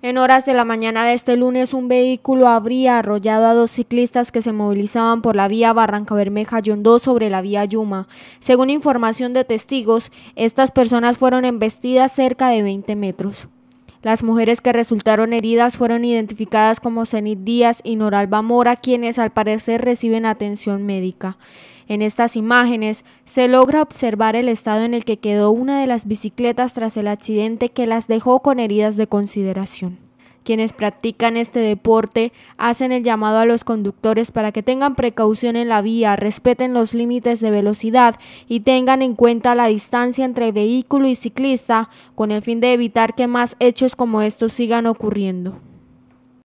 En horas de la mañana de este lunes, un vehículo habría arrollado a dos ciclistas que se movilizaban por la vía Barranca Bermeja-Yondó sobre la vía Yuma. Según información de testigos, estas personas fueron embestidas cerca de 20 metros. Las mujeres que resultaron heridas fueron identificadas como Zenit Díaz y Noralba Mora, quienes al parecer reciben atención médica. En estas imágenes se logra observar el estado en el que quedó una de las bicicletas tras el accidente que las dejó con heridas de consideración. Quienes practican este deporte hacen el llamado a los conductores para que tengan precaución en la vía, respeten los límites de velocidad y tengan en cuenta la distancia entre vehículo y ciclista con el fin de evitar que más hechos como estos sigan ocurriendo.